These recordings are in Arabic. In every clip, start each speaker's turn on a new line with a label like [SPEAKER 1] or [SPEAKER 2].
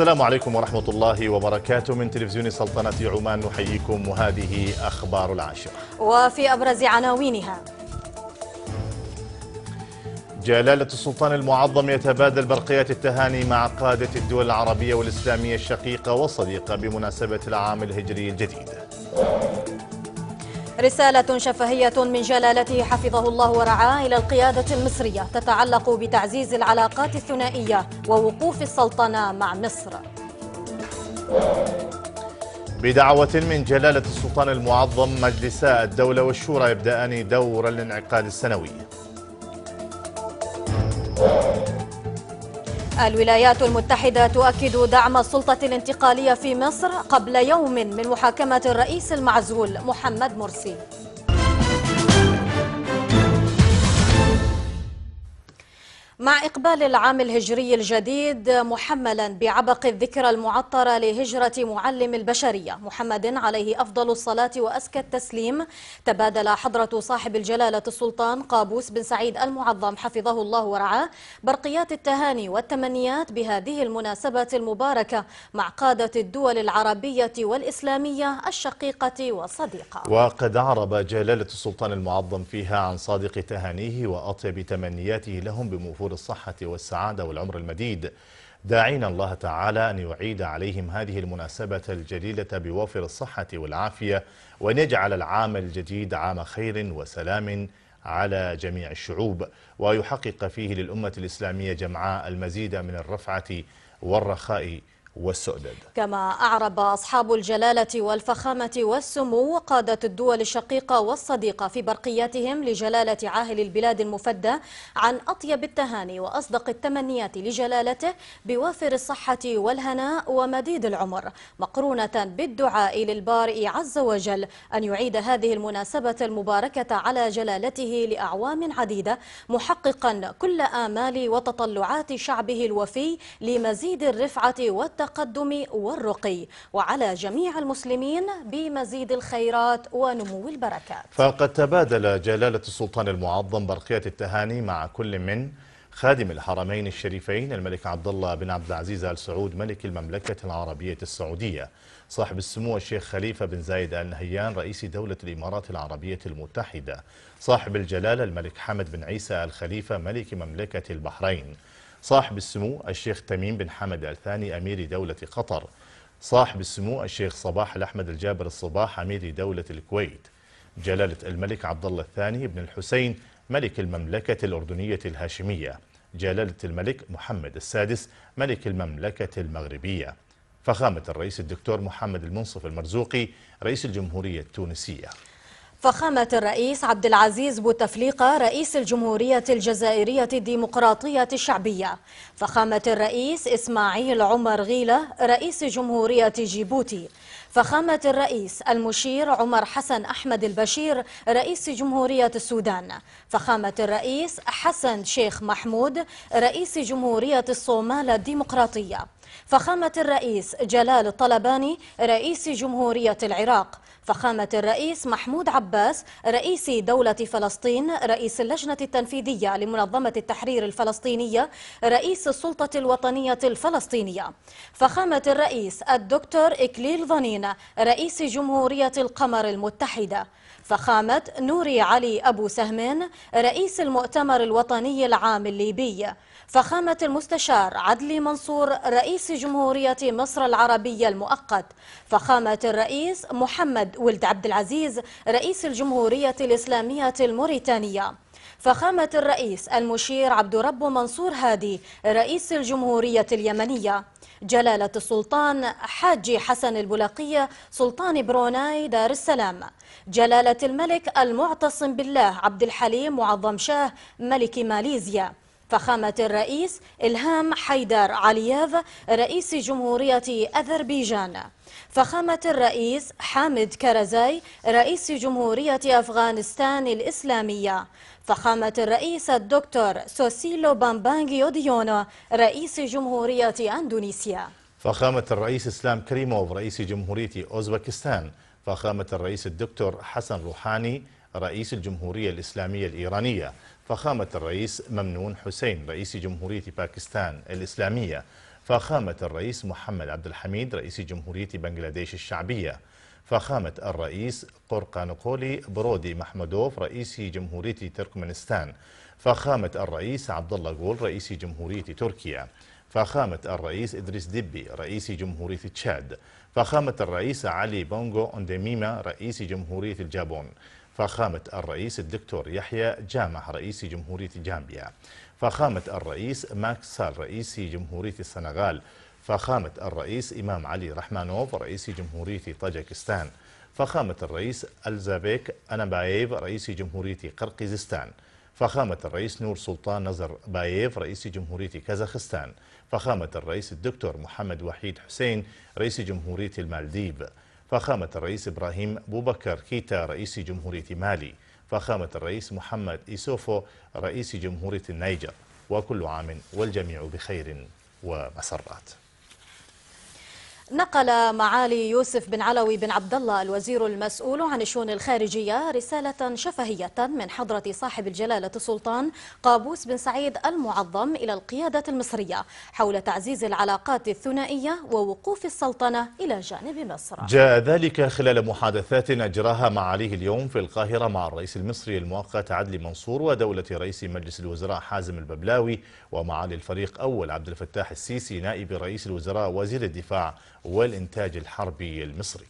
[SPEAKER 1] السلام عليكم ورحمة الله وبركاته من تلفزيون سلطنة عمان نحييكم وهذه أخبار العاشرة
[SPEAKER 2] وفي أبرز عناوينها
[SPEAKER 1] جلالة السلطان المعظم يتبادل برقيات التهاني مع قادة الدول العربية والإسلامية الشقيقة والصديقة بمناسبة العام الهجري الجديد
[SPEAKER 2] رسالة شفهية من جلالته حفظه الله ورعاه إلى القيادة المصرية تتعلق بتعزيز العلاقات الثنائية ووقوف السلطنة مع مصر
[SPEAKER 1] بدعوة من جلالة السلطان المعظم مجلسا الدولة والشورى يبدأان دور الانعقاد السنوي
[SPEAKER 2] الولايات المتحدة تؤكد دعم السلطة الانتقالية في مصر قبل يوم من محاكمة الرئيس المعزول محمد مرسي مع إقبال العام الهجري الجديد محملا بعبق الذكرى المعطرة لهجرة معلم البشرية محمد عليه أفضل الصلاة وأزكى التسليم تبادل حضرة صاحب الجلالة السلطان قابوس بن سعيد المعظم حفظه الله ورعاه برقيات التهاني والتمنيات بهذه المناسبة المباركة مع قادة الدول العربية والإسلامية الشقيقة والصديقة
[SPEAKER 1] وقد عرب جلالة السلطان المعظم فيها عن صادق تهانيه وأطيب تمنياته لهم بمفوض طول الصحة والسعادة والعمر المديد داعين الله تعالى أن يعيد عليهم هذه المناسبة الجليلة بوفر الصحة والعافية وأن يجعل العام الجديد عام خير وسلام على جميع الشعوب ويحقق فيه للأمة الإسلامية جمعاء المزيد من الرفعة والرخاء والسؤدد
[SPEAKER 2] كما أعرب أصحاب الجلالة والفخامة والسمو قادة الدول الشقيقة والصديقة في برقياتهم لجلالة عاهل البلاد المفدى عن أطيب التهاني وأصدق التمنيات لجلالته بوافر الصحة والهناء ومديد العمر مقرونة بالدعاء للبارئ عز وجل أن يعيد هذه المناسبة المباركة على جلالته لأعوام عديدة محققا كل آمال وتطلعات شعبه الوفي لمزيد الرفعة والتقدم التقدم والرقي وعلى جميع المسلمين بمزيد الخيرات ونمو البركات
[SPEAKER 1] فقد تبادل جلالة السلطان المعظم برقية التهاني مع كل من خادم الحرمين الشريفين الملك عبد الله بن عبد العزيز ال سعود ملك المملكة العربية السعودية صاحب السمو الشيخ خليفة بن زايد آل نهيان رئيس دولة الإمارات العربية المتحدة صاحب الجلالة الملك حمد بن عيسى آل خليفة ملك مملكة البحرين صاحب السمو الشيخ تميم بن حمد الثاني أمير دولة قطر صاحب السمو الشيخ صباح الأحمد الجابر الصباح أمير دولة الكويت جلالة الملك عبد الله الثاني بن الحسين ملك المملكة الأردنية الهاشمية جلالة الملك محمد السادس ملك المملكة المغربية فخامة الرئيس الدكتور محمد المنصف المرزوقي رئيس الجمهورية التونسية
[SPEAKER 2] فخامة الرئيس عبد العزيز بوتفليقة رئيس الجمهورية الجزائرية الديمقراطية الشعبية فخامة الرئيس إسماعيل عمر غيلة رئيس جمهورية جيبوتي فخامة الرئيس المشير عمر حسن أحمد البشير رئيس جمهورية السودان فخامة الرئيس حسن شيخ محمود رئيس جمهورية الصومال الديمقراطية فخامة الرئيس جلال الطلباني رئيس جمهورية العراق فخامة الرئيس محمود عباس رئيس دولة فلسطين رئيس اللجنة التنفيذية لمنظمة التحرير الفلسطينية رئيس السلطة الوطنية الفلسطينية فخامة الرئيس الدكتور إكليل ظنين رئيس جمهورية القمر المتحدة فخامة نوري علي أبو سهمين رئيس المؤتمر الوطني العام الليبي فخامة المستشار عدلي منصور رئيس جمهورية مصر العربية المؤقت فخامة الرئيس محمد ولد عبد العزيز رئيس الجمهورية الإسلامية الموريتانية فخامة الرئيس المشير عبد رب منصور هادي رئيس الجمهورية اليمنية جلالة السلطان حاجي حسن البلقية سلطان بروناي دار السلام جلالة الملك المعتصم بالله عبد الحليم معظم شاه ملك ماليزيا فخامة الرئيس إلهام حيدر علياف رئيس جمهورية أذربيجان فخامة الرئيس حامد كرزاي رئيس جمهورية أفغانستان الإسلامية فخامة الرئيس الدكتور سوسيلو بامبانغ يوديونو رئيس جمهورية أندونيسيا
[SPEAKER 1] فخامة الرئيس إسلام كريموف رئيس جمهورية أوزبكستان فخامة الرئيس الدكتور حسن روحاني رئيس الجمهورية الإسلامية الإيرانية فخامة الرئيس ممنون حسين رئيس جمهورية باكستان الإسلامية فخامة الرئيس محمد عبد الحميد رئيس جمهورية بنغلاديش الشعبية فخامة الرئيس قرقانقولي برودي محمدوف رئيس جمهورية تركمانستان فخامة الرئيس عبد الله غول رئيس جمهورية تركيا فخامة الرئيس إدريس ديبي رئيس جمهورية تشاد فخامة الرئيس علي بونغو أندميما رئيس جمهورية الجابون فخامة الرئيس الدكتور يحيى جامع رئيس جمهورية جامبيا فخامة الرئيس ماكسال سال رئيس جمهورية السنغال فخامة الرئيس إمام علي رحمانوف رئيس جمهورية طاجكستان فخامة الرئيس الزابيك أنابايف رئيس جمهورية قرقيزستان فخامة الرئيس نور سلطان نزر بايف رئيس جمهورية كازاخستان فخامة الرئيس الدكتور محمد وحيد حسين رئيس جمهورية المالديف فخامة الرئيس إبراهيم بوبكر كيتا رئيس جمهورية مالي فخامة الرئيس محمد إيسوفو رئيس جمهورية النيجر وكل عام والجميع بخير ومسرات
[SPEAKER 2] نقل معالي يوسف بن علوي بن عبد الله الوزير المسؤول عن الشؤون الخارجية رسالة شفهية من حضرة صاحب الجلالة السلطان قابوس بن سعيد المعظم إلى القيادة المصرية حول تعزيز العلاقات الثنائية ووقوف السلطنة إلى جانب مصر جاء
[SPEAKER 1] ذلك خلال محادثات أجراها معاليه اليوم في القاهرة مع الرئيس المصري المؤقت عدلي منصور ودولة رئيس مجلس الوزراء حازم الببلاوي ومعالي الفريق أول عبد الفتاح السيسي نائب رئيس الوزراء وزير الدفاع والإنتاج الحربي المصري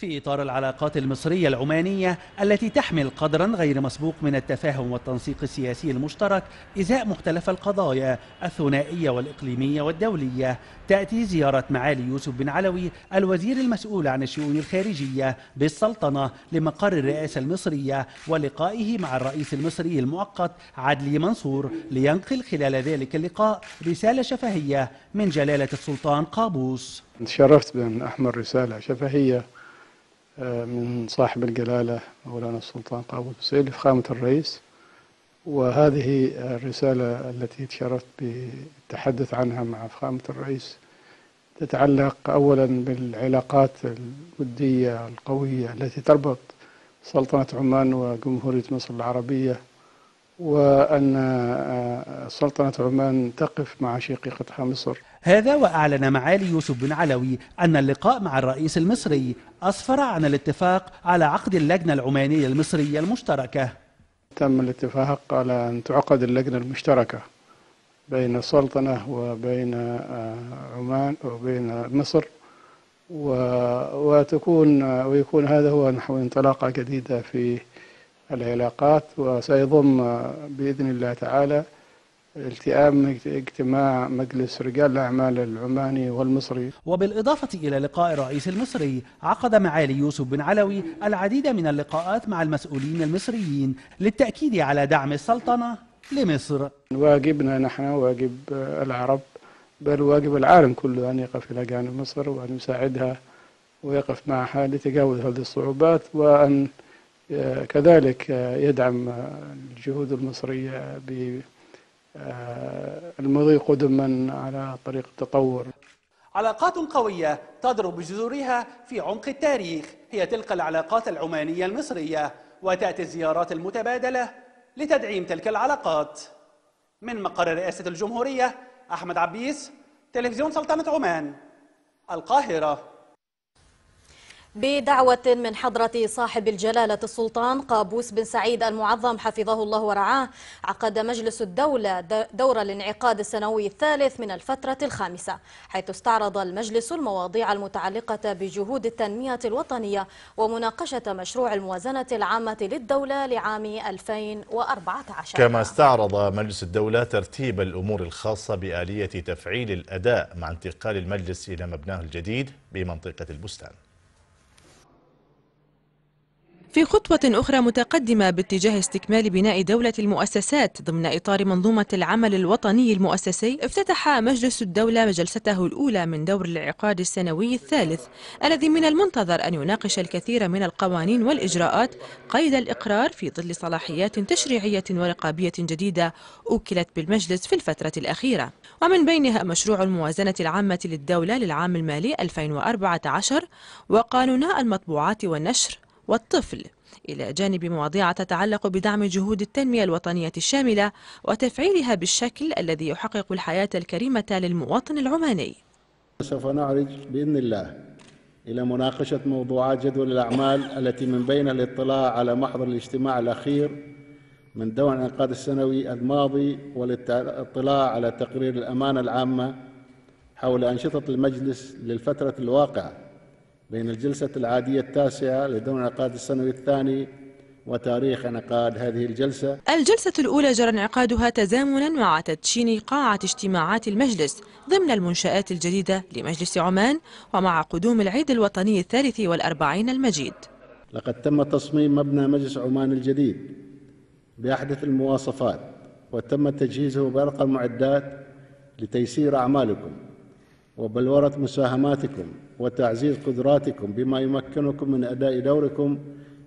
[SPEAKER 3] في إطار العلاقات المصرية العمانية التي تحمل قدرا غير مسبوق من التفاهم والتنسيق السياسي المشترك إزاء مختلف القضايا الثنائية والإقليمية والدولية تأتي زيارة معالي يوسف بن علوي الوزير المسؤول عن الشؤون الخارجية بالسلطنة لمقر الرئاسة المصرية ولقائه مع الرئيس المصري المؤقت عدلي منصور لينقل خلال ذلك اللقاء رسالة شفهية من جلالة السلطان قابوس
[SPEAKER 4] تشرفت بأن أحمل رسالة شفهية آه، من صاحب الجلالة مولانا السلطان قابوس السيد فخامة الرئيس وهذه الرسالة التي تشرفت بالتحدث عنها مع فخامة الرئيس تتعلق أولا بالعلاقات الودية القوية التي تربط سلطنة عمان وجمهورية مصر العربية وأن آه، سلطنة عمان تقف مع شقيقتها مصر هذا وأعلن معالي يوسف بن علوي أن
[SPEAKER 3] اللقاء مع الرئيس المصري أسفر عن الاتفاق على عقد اللجنة العمانية المصرية المشتركة
[SPEAKER 4] تم الاتفاق على أن تعقد اللجنة المشتركة بين السلطنة وبين آه، عمان وبين مصر وتكون ويكون هذا هو نحو انطلاقة جديدة في العلاقات وسيضم آه، بإذن الله تعالى التئام اجتماع مجلس رجال الأعمال العماني والمصري
[SPEAKER 3] وبالإضافة إلى لقاء الرئيس المصري عقد معالي يوسف بن علوي العديد من اللقاءات مع المسؤولين المصريين للتأكيد على دعم السلطنة لمصر
[SPEAKER 4] واجبنا نحن واجب العرب بل واجب العالم كله أن يقف إلى جانب مصر وأن يساعدها ويقف معها لتجاوز هذه الصعوبات وأن آه، كذلك آه، يدعم الجهود المصرية ب آه، المضي قدما على طريق التطور
[SPEAKER 3] علاقات قوية تضرب جذورها في عمق التاريخ هي تلك العلاقات العمانية المصرية وتأتي الزيارات المتبادلة لتدعيم تلك العلاقات من مقر رئاسة الجمهورية أحمد عبيس تلفزيون سلطنة عمان القاهرة
[SPEAKER 2] بدعوة من حضرة صاحب الجلالة السلطان قابوس بن سعيد المعظم حفظه الله ورعاه عقد مجلس الدولة دور الانعقاد السنوي الثالث من الفترة الخامسة حيث استعرض المجلس المواضيع المتعلقة بجهود التنمية الوطنية ومناقشة مشروع الموازنة العامة للدولة لعام 2014 كما
[SPEAKER 1] استعرض مجلس الدولة ترتيب الأمور الخاصة بآلية تفعيل الأداء مع انتقال المجلس إلى مبناه الجديد بمنطقة البستان
[SPEAKER 5] في خطوة أخرى متقدمة باتجاه استكمال بناء دولة المؤسسات ضمن إطار منظومة العمل الوطني المؤسسي افتتح مجلس الدولة جلسته الأولى من دور العقاد السنوي الثالث الذي من المنتظر أن يناقش الكثير من القوانين والإجراءات قيد الإقرار في ظل صلاحيات تشريعية ورقابية جديدة أوكلت بالمجلس في الفترة الأخيرة ومن بينها مشروع الموازنة العامة للدولة للعام المالي 2014 وقانون المطبوعات والنشر والطفل إلى جانب مواضيع تتعلق بدعم جهود التنمية الوطنية الشاملة وتفعيلها بالشكل الذي يحقق الحياة الكريمة للمواطن العماني
[SPEAKER 6] سوف نعرج بإذن الله إلى مناقشة موضوعات جدول الأعمال التي من بين الاطلاع على محضر الاجتماع الأخير من دور الانعقاد السنوي الماضي والاطلاع على تقرير الأمانة العامة حول أنشطة المجلس للفترة الواقعة بين الجلسة العادية التاسعة لدور انعقاد السنوي الثاني وتاريخ انعقاد هذه الجلسة
[SPEAKER 5] الجلسة الأولى جرى انعقادها تزامنا مع تدشين قاعة اجتماعات المجلس ضمن المنشآت الجديدة لمجلس عمان ومع قدوم العيد الوطني الثالث والأربعين المجيد
[SPEAKER 6] لقد تم تصميم مبنى مجلس عمان الجديد بأحدث المواصفات وتم تجهيزه بأرقى المعدات لتيسير أعمالكم وبلورة مساهماتكم وتعزيز قدراتكم بما يمكنكم من اداء دوركم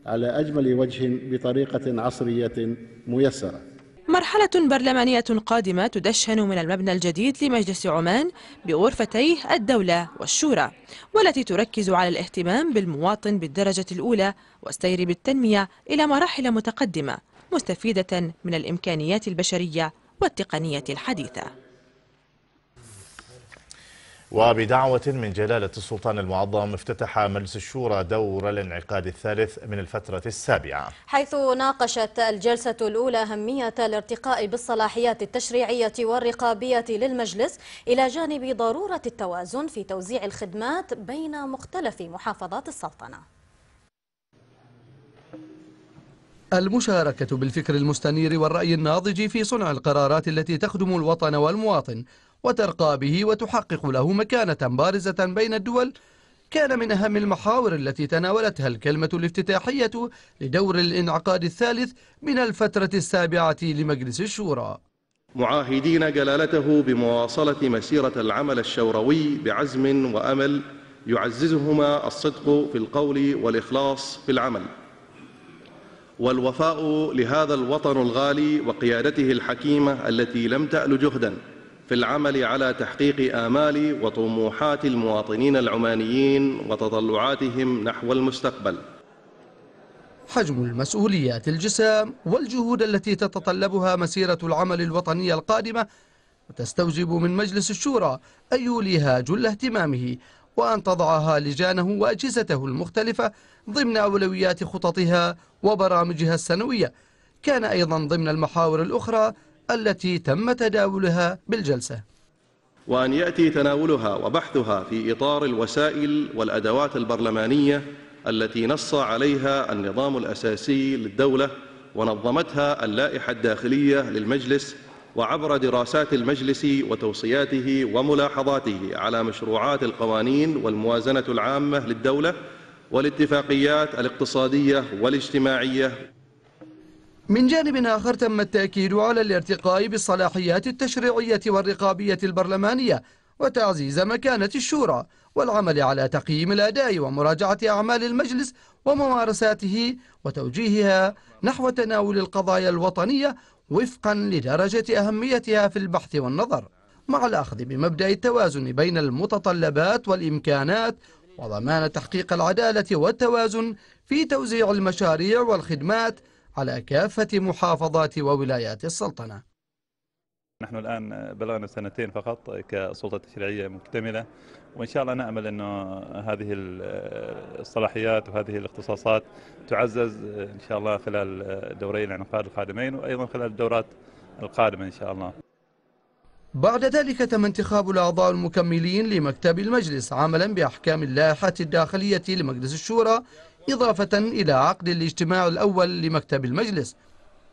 [SPEAKER 6] على اجمل وجه بطريقه عصريه
[SPEAKER 1] ميسره
[SPEAKER 5] مرحلة برلمانية قادمة تدشن من المبنى الجديد لمجلس عمان بغرفتيه الدولة والشورى والتي تركز على الاهتمام بالمواطن بالدرجة الأولى والسير بالتنمية إلى مراحل متقدمة مستفيدة من الإمكانيات البشرية والتقنية الحديثة
[SPEAKER 1] وبدعوة من جلالة السلطان المعظم افتتح مجلس الشورى دور الانعقاد الثالث من الفترة السابعة
[SPEAKER 2] حيث ناقشت الجلسة الأولى أهمية الارتقاء بالصلاحيات التشريعية والرقابية للمجلس إلى جانب ضرورة التوازن في توزيع الخدمات بين مختلف محافظات السلطنة
[SPEAKER 7] المشاركة بالفكر المستنير والرأي الناضج في صنع القرارات التي تخدم الوطن والمواطن وترقى به وتحقق له مكانة بارزة بين الدول كان من أهم المحاور التي تناولتها الكلمة الافتتاحية لدور الانعقاد الثالث من الفترة السابعة لمجلس الشورى
[SPEAKER 8] معاهدين جلالته بمواصلة مسيرة العمل الشوروي بعزم وأمل يعززهما الصدق في القول والإخلاص في العمل والوفاء لهذا الوطن الغالي وقيادته الحكيمة التي لم تأل جهداً في العمل على تحقيق آمال وطموحات المواطنين العمانيين وتطلعاتهم نحو المستقبل
[SPEAKER 7] حجم المسؤوليات الجسام والجهود التي تتطلبها مسيرة العمل الوطني القادمة وتستوجب من مجلس الشورى أن يوليها جل اهتمامه وأن تضعها لجانه وأجهزته المختلفة ضمن أولويات خططها وبرامجها السنوية كان أيضا ضمن المحاور الأخرى التي تم تداولها بالجلسة
[SPEAKER 8] وأن يأتي تناولها وبحثها في إطار الوسائل والأدوات البرلمانية التي نص عليها النظام الأساسي للدولة ونظمتها اللائحة الداخلية للمجلس وعبر دراسات المجلس وتوصياته وملاحظاته على مشروعات القوانين والموازنة العامة للدولة والاتفاقيات الاقتصادية والاجتماعية
[SPEAKER 7] من جانب آخر تم التأكيد على الارتقاء بالصلاحيات التشريعية والرقابية البرلمانية وتعزيز مكانة الشورى والعمل على تقييم الأداء ومراجعة أعمال المجلس وممارساته وتوجيهها نحو تناول القضايا الوطنية وفقا لدرجة أهميتها في البحث والنظر مع الأخذ بمبدأ التوازن بين المتطلبات والإمكانات وضمان تحقيق العدالة والتوازن في توزيع المشاريع والخدمات على كافة محافظات وولايات السلطنة
[SPEAKER 8] نحن الآن بلغنا سنتين فقط كسلطة تشريعية مكتملة وإن شاء الله نأمل أنه هذه الصلاحيات وهذه الاختصاصات تعزز إن شاء الله خلال الدورين العنقاد القادمين وأيضا خلال الدورات القادمة إن شاء الله
[SPEAKER 7] بعد ذلك تم انتخاب الأعضاء المكملين لمكتب المجلس عملا بأحكام اللائحة الداخلية لمجلس الشورى إضافة إلى عقد الاجتماع الأول لمكتب المجلس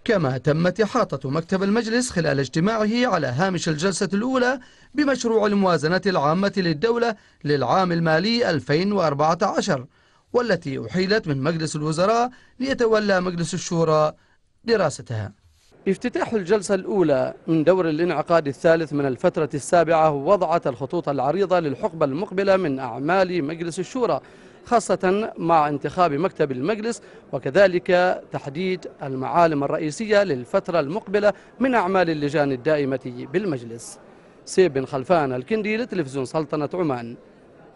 [SPEAKER 7] كما تمت إحاطة مكتب المجلس خلال اجتماعه على هامش الجلسة الأولى بمشروع الموازنة العامة للدولة للعام المالي 2014 والتي أحيلت من مجلس الوزراء ليتولى مجلس الشورى دراستها افتتاح الجلسة الأولى من دور الانعقاد الثالث من الفترة السابعة وضعت الخطوط العريضة للحقبة المقبلة من أعمال مجلس الشورى خاصة مع انتخاب مكتب المجلس وكذلك تحديد المعالم الرئيسية للفترة المقبلة من أعمال اللجان الدائمة بالمجلس سيب بن خلفان الكندي لتلفزيون سلطنة عمان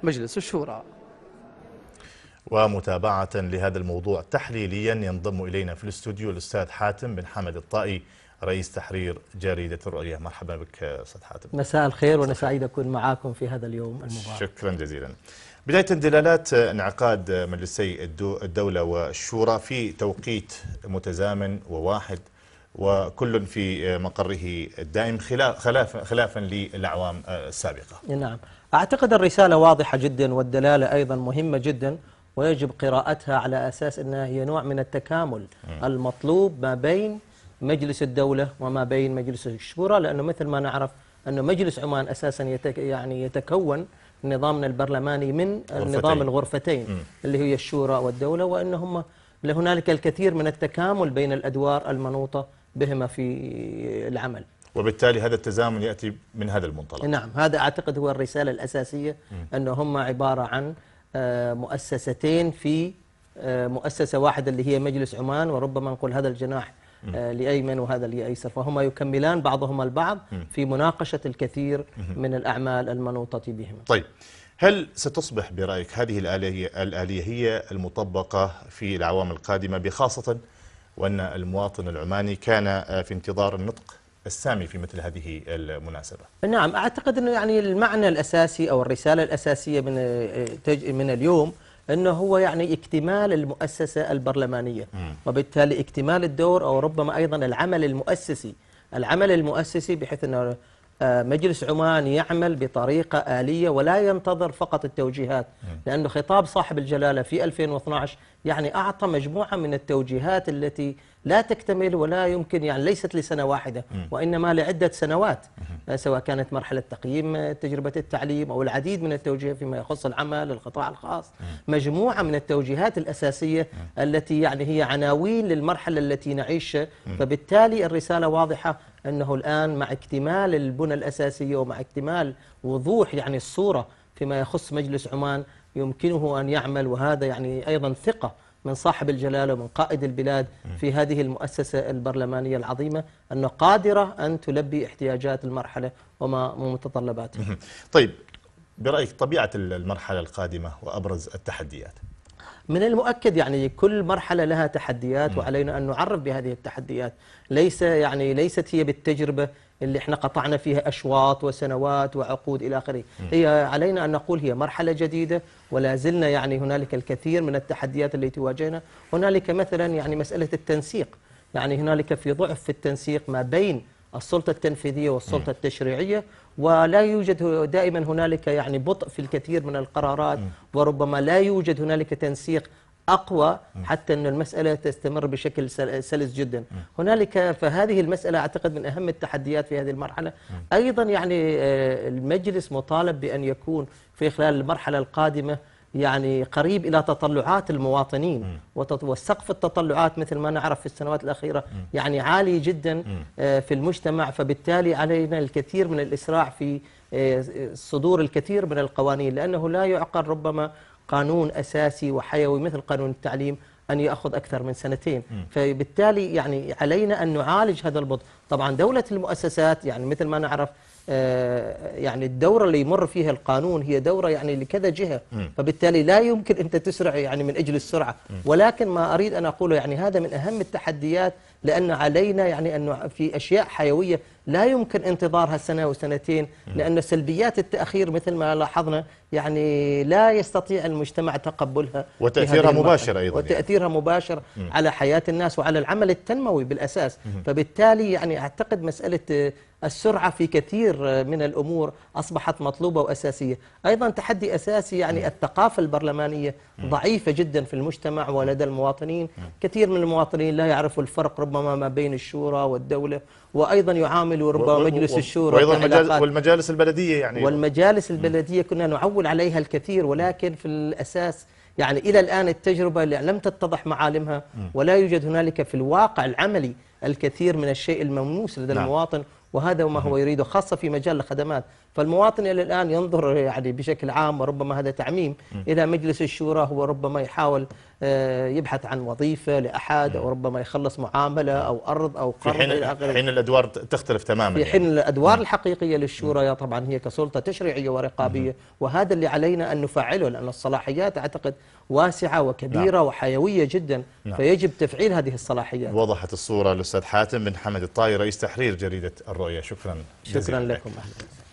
[SPEAKER 7] مجلس الشورى
[SPEAKER 1] ومتابعة لهذا الموضوع تحليليا ينضم إلينا في الاستوديو الأستاذ حاتم بن حمد الطائي رئيس تحرير جريدة الرؤية مرحبا بك أستاذ حاتم
[SPEAKER 9] مساء الخير وأنا سعيد أكون معاكم في هذا اليوم المبارك
[SPEAKER 1] شكرا جزيلا بداية دلالات انعقاد مجلسي الدولة والشورى في توقيت متزامن وواحد وكل في مقره الدائم خلاف خلافا للأعوام السابقة
[SPEAKER 9] نعم أعتقد الرسالة واضحة جدا والدلالة أيضا مهمة جدا ويجب قراءتها على أساس أنها هي نوع من التكامل المطلوب ما بين مجلس الدولة وما بين مجلس الشورى لأنه مثل ما نعرف أن مجلس عمان أساسا يتك يعني يتكون نظامنا البرلماني من غرفتين. نظام الغرفتين م. اللي هي الشورى والدولة وأن هم لهنالك الكثير من التكامل بين الأدوار المنوطة
[SPEAKER 1] بهما في العمل وبالتالي هذا التزامن يأتي من هذا المنطلق
[SPEAKER 9] نعم هذا أعتقد هو الرسالة الأساسية م. أن هم عبارة عن آه، مؤسستين في آه، مؤسسة واحدة اللي هي مجلس عمان وربما نقول هذا الجناح آه، لأيمن وهذا لأيسر فهما يكملان بعضهما البعض في مناقشة الكثير من
[SPEAKER 1] الأعمال المنوطة بهما طيب هل ستصبح برأيك هذه الآلية, الآلية هي المطبقة في العوام القادمة بخاصة وأن المواطن العماني كان آه، في انتظار النطق السامي في مثل هذه المناسبة
[SPEAKER 9] نعم أعتقد أنه يعني المعنى الأساسي أو الرسالة الأساسية من آه، من اليوم أنه هو يعني اكتمال المؤسسة البرلمانية وبالتالي اكتمال الدور أو ربما أيضا العمل المؤسسي العمل المؤسسي بحيث أنه آه، مجلس عمان يعمل بطريقة آلية ولا ينتظر فقط التوجيهات لأنه خطاب صاحب الجلالة في 2012 يعني أعطى مجموعة من التوجيهات التي لا تكتمل ولا يمكن يعني ليست لسنة واحدة وإنما لعدة سنوات آه، سواء كانت مرحلة تقييم آه، تجربة التعليم أو العديد من التوجيه فيما يخص العمل القطاع الخاص مجموعة من التوجيهات الأساسية التي يعني هي عناوين للمرحلة التي نعيشها فبالتالي الرسالة واضحة أنه الآن مع اكتمال البنى الأساسية ومع اكتمال وضوح يعني الصورة فيما يخص مجلس عمان يمكنه أن يعمل وهذا يعني أيضا ثقة من صاحب الجلالة ومن قائد البلاد في هذه المؤسسة البرلمانية العظيمة أنه قادرة أن تلبي احتياجات المرحلة وما متطلباتها
[SPEAKER 1] طيب برأيك طبيعة المرحلة القادمة وأبرز التحديات
[SPEAKER 9] من المؤكد يعني كل مرحلة لها تحديات وعلينا أن نعرف بهذه التحديات ليس يعني ليست هي بالتجربة اللي احنا قطعنا فيها أشواط وسنوات وعقود إلى آخره هي علينا أن نقول هي مرحلة جديدة ولا زلنا يعني هنالك الكثير من التحديات التي تواجهنا هنالك مثلا يعني مسألة التنسيق يعني هنالك في ضعف في التنسيق ما بين السلطة التنفيذية والسلطة التشريعية ولا يوجد دائما هنالك يعني بطء في الكثير من القرارات وربما لا يوجد هنالك تنسيق أقوى حتى أن المسألة تستمر بشكل سلس جدا هنالك فهذه المسألة أعتقد من أهم التحديات في هذه المرحلة أيضا يعني آه، المجلس مطالب بأن يكون في خلال المرحلة القادمة يعني قريب إلى تطلعات المواطنين وسقف التطلعات مثل ما نعرف في السنوات الأخيرة يعني عالي جدا آه، في المجتمع فبالتالي علينا الكثير من الإسراع في آه، صدور الكثير من القوانين لأنه لا يعقل ربما قانون أساسي وحيوي مثل قانون التعليم أن يأخذ أكثر من سنتين فبالتالي يعني علينا أن نعالج هذا البطء طبعا دولة المؤسسات يعني مثل ما نعرف آه، يعني الدورة اللي يمر فيها القانون هي دورة يعني لكذا جهة فبالتالي لا يمكن أنت تسرع يعني من أجل السرعة ولكن ما أريد أن أقوله يعني هذا من أهم التحديات لأن علينا يعني أن في أشياء حيوية لا يمكن انتظارها سنة وسنتين لأن سلبيات التأخير مثل ما لاحظنا يعني لا يستطيع المجتمع تقبلها يعني. وتأثيرها مباشر أيضا وتأثيرها يعني. مباشر على حياة الناس وعلى العمل التنموي بالأساس فبالتالي يعني أعتقد مسألة السرعة في كثير من الأمور أصبحت مطلوبة وأساسية أيضا تحدي أساسي يعني الثقافة البرلمانية ضعيفة جدا في المجتمع ولدى المواطنين كثير من المواطنين لا يعرفوا الفرق ربما ما بين الشورى والدولة وأيضا يعاملوا ربما مجلس الشورى وأيضا والمجالس
[SPEAKER 1] البلدية يعني
[SPEAKER 9] والمجالس البلدية كنا نعول عليها الكثير ولكن في الأساس يعني إلى الآن التجربة لم تتضح معالمها ولا يوجد هنالك في الواقع العملي الكثير من الشيء الممنوس لدى نعم. المواطن وهذا ما هو يريده خاصة في مجال الخدمات فالمواطن إلى الآن ينظر يعني بشكل عام وربما هذا تعميم إلى مجلس الشورى هو ربما يحاول آه، يبحث عن وظيفة لأحد أو ربما يخلص معاملة أو أرض أو قرض في حين,
[SPEAKER 1] حين الأدوار تختلف تماما في حين يعني.
[SPEAKER 9] الأدوار الحقيقية للشورى طبعا هي كسلطة تشريعية ورقابية وهذا اللي علينا أن نفعله لأن الصلاحيات أعتقد واسعة وكبيرة نعم. وحيوية جدا نعم. فيجب تفعيل هذه الصلاحيات
[SPEAKER 1] وضحت الصورة الأستاذ حاتم بن حمد الطائي رئيس تحرير جريدة الرؤية شكرا شكرا لكم أهلا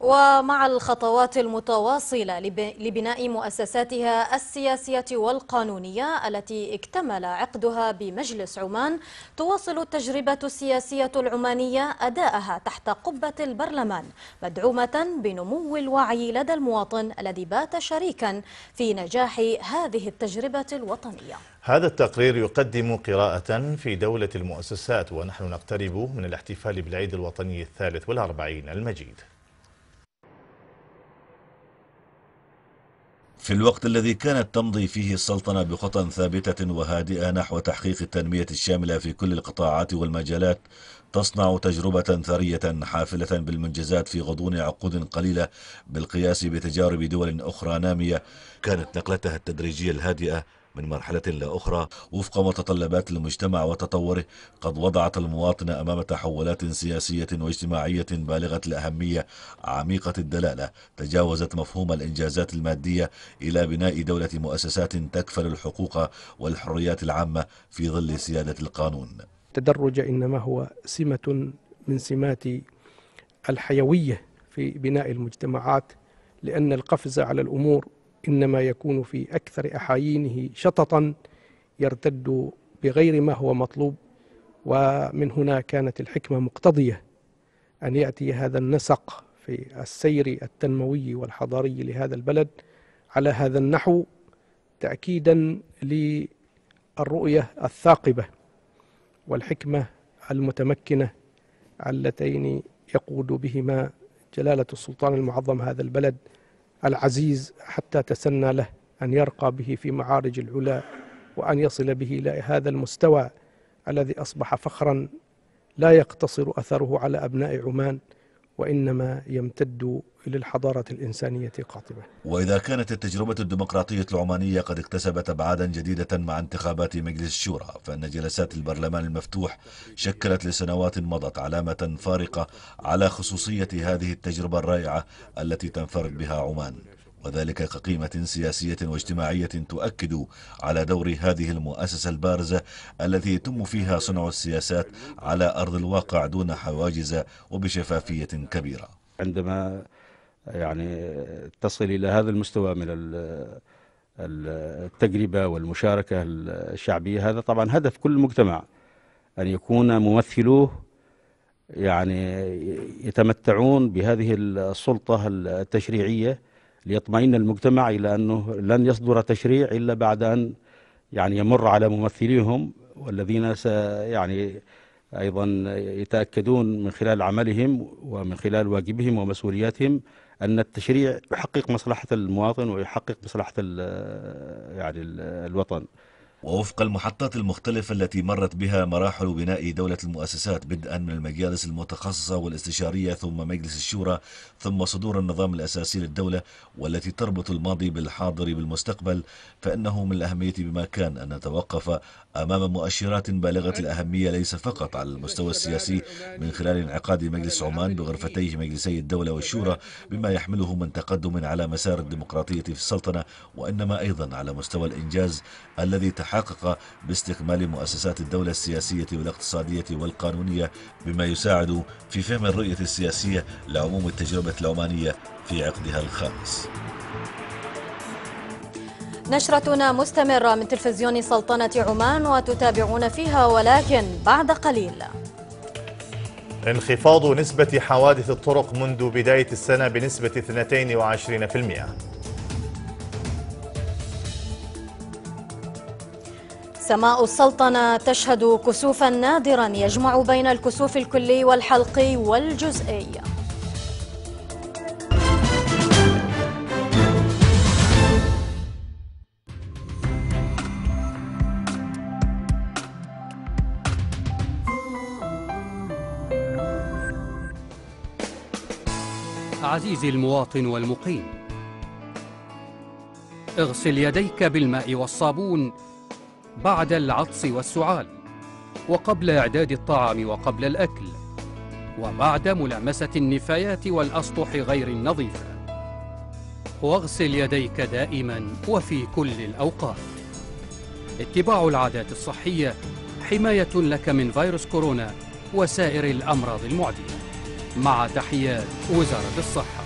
[SPEAKER 2] ومع الخطوات المتواصلة لبناء مؤسساتها السياسية والقانونية التي اكتمل عقدها بمجلس عمان تواصل التجربة السياسية العمانية أداءها تحت قبة البرلمان مدعومة بنمو الوعي لدى المواطن الذي بات شريكا في نجاح هذه التجربة الوطنية
[SPEAKER 1] هذا التقرير يقدم قراءة في دولة المؤسسات ونحن نقترب من الاحتفال بالعيد الوطني الثالث والأربعين المجيد
[SPEAKER 10] في الوقت الذي كانت تمضي فيه السلطنة بخطى ثابتة وهادئة نحو تحقيق التنمية الشاملة في كل القطاعات والمجالات تصنع تجربة ثرية حافلة بالمنجزات في غضون عقود قليلة بالقياس بتجارب دول أخرى نامية كانت نقلتها التدريجية الهادئة من مرحلة لأخرى وفق متطلبات المجتمع وتطوره قد وضعت المواطنة أمام تحولات سياسية واجتماعية بالغة الأهمية عميقة الدلالة تجاوزت مفهوم الإنجازات المادية إلى بناء دولة مؤسسات تكفل الحقوق والحريات العامة في ظل سيادة القانون
[SPEAKER 11] التدرج إنما هو سمة من سمات الحيوية في بناء المجتمعات لأن القفز على الأمور إنما يكون في أكثر أحايينه شططا يرتد بغير ما هو مطلوب ومن هنا كانت الحكمة مقتضية أن يأتي هذا النسق في السير التنموي والحضاري لهذا البلد على هذا النحو تأكيدا للرؤية الثاقبة والحكمة المتمكنة اللتين يقود بهما جلالة السلطان المعظم هذا البلد العزيز حتى تسنى له أن يرقى به في معارج العلا وأن يصل به إلى هذا المستوى الذي أصبح فخرا لا يقتصر أثره على أبناء عمان وإنما يمتد للحضارة الإنسانية قاطبة
[SPEAKER 10] وإذا كانت التجربة الديمقراطية العمانية قد اكتسبت أبعادا جديدة مع انتخابات مجلس الشورى فإن جلسات البرلمان المفتوح شكلت لسنوات مضت علامة فارقة على خصوصية هذه التجربة الرائعة التي تنفرد بها عمان وذلك كقيمة سياسية واجتماعية تؤكد على دور هذه المؤسسة البارزة التي يتم فيها صنع السياسات على أرض الواقع دون حواجز وبشفافية كبيرة عندما يعني تصل إلى هذا المستوى من
[SPEAKER 3] التجربة والمشاركة الشعبية هذا طبعا هدف كل مجتمع أن يكون ممثلوه يعني يتمتعون بهذه السلطة التشريعية ليطمئن المجتمع إلى أنه لن يصدر تشريع إلا بعد أن يعني يمر على ممثليهم والذين يعني أيضا يتأكدون من خلال عملهم ومن خلال واجبهم ومسؤولياتهم أن التشريع يحقق مصلحة المواطن ويحقق مصلحة
[SPEAKER 10] يعني الوطن ووفق المحطات المختلفة التي مرت بها مراحل بناء دولة المؤسسات بدءا من المجالس المتخصصة والاستشارية ثم مجلس الشورى ثم صدور النظام الأساسي للدولة والتي تربط الماضي بالحاضر بالمستقبل فإنه من الأهمية بما كان أن نتوقف أمام مؤشرات بالغة الأهمية ليس فقط على المستوى السياسي من خلال انعقاد مجلس عمان بغرفتيه مجلسي الدولة والشورى بما يحمله من تقدم على مسار الديمقراطية في السلطنة وإنما أيضا على مستوى الإنجاز الذي المتحققة باستكمال مؤسسات الدولة السياسية والاقتصادية والقانونية بما يساعد في فهم الرؤية السياسية لعموم التجربة العمانية في عقدها الخامس
[SPEAKER 2] نشرتنا مستمرة من تلفزيون سلطنة عمان وتتابعون فيها ولكن بعد قليل
[SPEAKER 1] انخفاض نسبة حوادث الطرق منذ بداية السنة بنسبة 22%
[SPEAKER 2] سماء السلطنة تشهد كسوفا نادرا يجمع بين الكسوف الكلي والحلقي والجزئي
[SPEAKER 7] عزيزي المواطن والمقيم اغسل يديك بالماء والصابون بعد العطس والسعال وقبل إعداد الطعام وقبل الأكل وبعد ملامسة النفايات والأسطح غير النظيفة واغسل يديك دائما وفي كل الأوقات اتباع العادات الصحية حماية لك من فيروس كورونا وسائر الأمراض المعدية مع تحيات
[SPEAKER 8] وزارة الصحة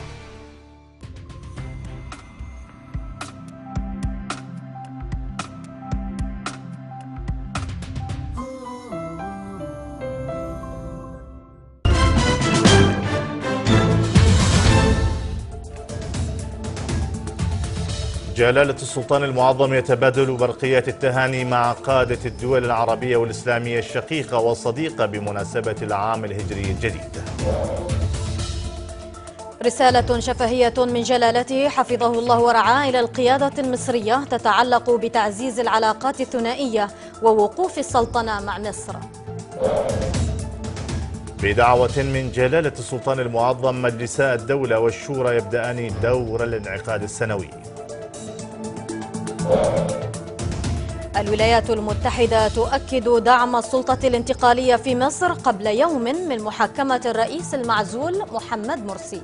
[SPEAKER 1] جلالة السلطان المعظم يتبادل برقيات التهاني مع قادة الدول العربية والإسلامية الشقيقة والصديقة بمناسبة العام الهجري الجديد
[SPEAKER 2] رسالة شفهية من جلالته حفظه الله ورعاه إلى القيادة المصرية تتعلق بتعزيز العلاقات الثنائية ووقوف السلطنة مع مصر
[SPEAKER 1] بدعوة من جلالة السلطان المعظم مجلساء الدولة والشورى يبدأان دور الانعقاد السنوي
[SPEAKER 2] الولايات المتحدة تؤكد دعم السلطة الانتقالية في مصر قبل يوم من محاكمة الرئيس المعزول محمد مرسي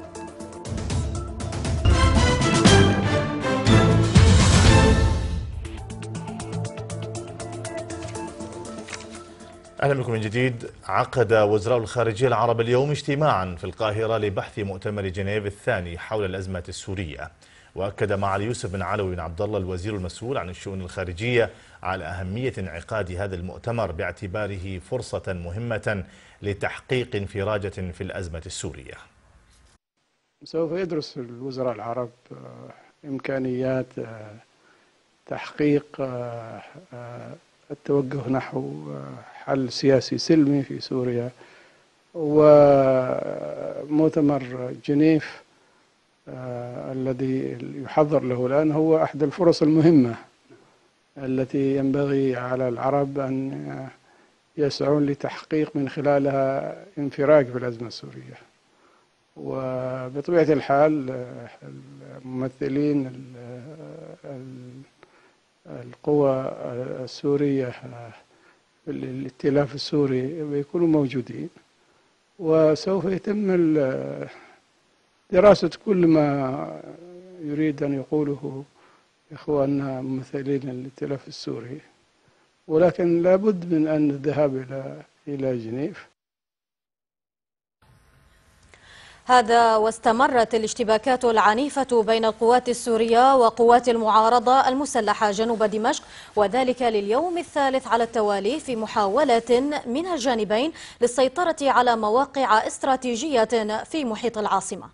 [SPEAKER 1] اهلا بكم من جديد عقد وزراء الخارجيه العرب اليوم اجتماعا في القاهره لبحث مؤتمر جنيف الثاني حول الازمه السوريه واكد معالي يوسف بن علوي بن عبد الله الوزير المسؤول عن الشؤون الخارجيه على اهميه انعقاد هذا المؤتمر باعتباره فرصه مهمه لتحقيق انفراجه في الازمه السوريه.
[SPEAKER 4] سوف يدرس الوزراء العرب آه، امكانيات آه، تحقيق آه، التوجه نحو حل سياسي سلمي في سوريا ومؤتمر جنيف آه، الذي يحضر له الآن هو أحد الفرص المهمة التي ينبغي على العرب أن آه، يسعون لتحقيق من خلالها انفراج في الأزمة السورية وبطبيعة الحال آه، الممثلين القوى السورية الائتلاف السوري بيكونوا موجودين وسوف يتم دراسة كل ما يريد أن يقوله إخواننا ممثلين الائتلاف السوري ولكن لابد من أن الذهاب إلى إلى جنيف
[SPEAKER 2] هذا واستمرت الاشتباكات العنيفة بين القوات السورية وقوات المعارضة المسلحة جنوب دمشق وذلك لليوم الثالث على التوالي في محاولة من الجانبين للسيطرة على مواقع استراتيجية في محيط العاصمة